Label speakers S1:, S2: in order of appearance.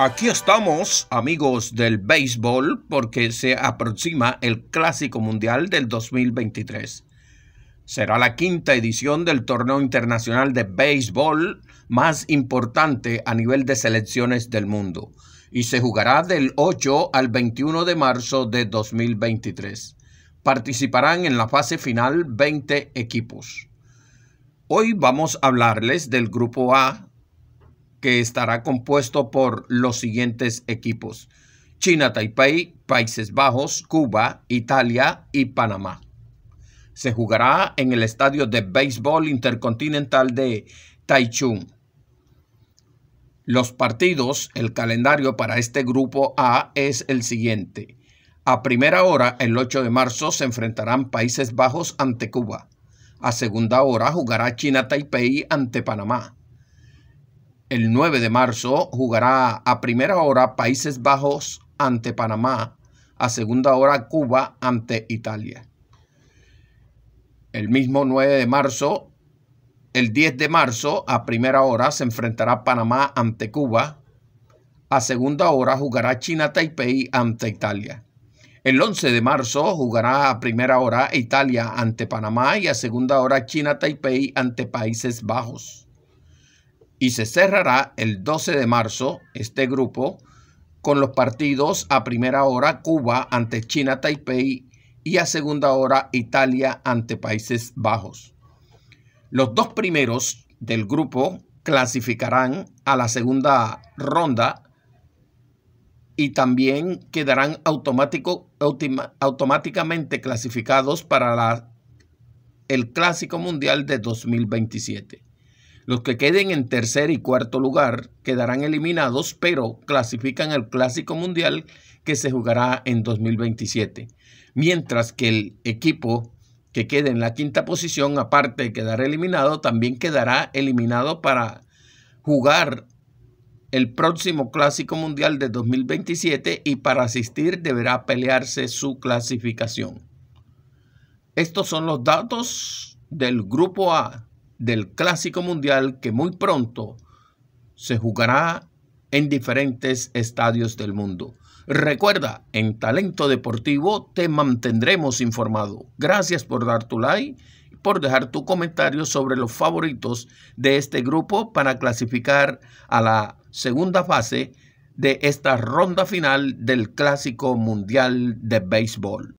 S1: Aquí estamos, amigos del béisbol, porque se aproxima el Clásico Mundial del 2023. Será la quinta edición del torneo internacional de béisbol más importante a nivel de selecciones del mundo y se jugará del 8 al 21 de marzo de 2023. Participarán en la fase final 20 equipos. Hoy vamos a hablarles del Grupo A, que estará compuesto por los siguientes equipos. China, Taipei, Países Bajos, Cuba, Italia y Panamá. Se jugará en el Estadio de Béisbol Intercontinental de Taichung. Los partidos, el calendario para este grupo A es el siguiente. A primera hora, el 8 de marzo, se enfrentarán Países Bajos ante Cuba. A segunda hora jugará China Taipei ante Panamá. El 9 de marzo jugará a primera hora Países Bajos ante Panamá, a segunda hora Cuba ante Italia. El mismo 9 de marzo, el 10 de marzo a primera hora se enfrentará Panamá ante Cuba, a segunda hora jugará China Taipei ante Italia. El 11 de marzo jugará a primera hora Italia ante Panamá y a segunda hora China Taipei ante Países Bajos y se cerrará el 12 de marzo este grupo con los partidos a primera hora Cuba ante China Taipei y a segunda hora Italia ante Países Bajos. Los dos primeros del grupo clasificarán a la segunda ronda y también quedarán automáticamente clasificados para el Clásico Mundial de 2027. Los que queden en tercer y cuarto lugar quedarán eliminados, pero clasifican al Clásico Mundial que se jugará en 2027. Mientras que el equipo que quede en la quinta posición, aparte de quedar eliminado, también quedará eliminado para jugar el próximo Clásico Mundial de 2027 y para asistir deberá pelearse su clasificación. Estos son los datos del Grupo A del Clásico Mundial que muy pronto se jugará en diferentes estadios del mundo. Recuerda, en Talento Deportivo te mantendremos informado. Gracias por dar tu like y por dejar tu comentario sobre los favoritos de este grupo para clasificar a la segunda fase de esta ronda final del Clásico Mundial de Béisbol.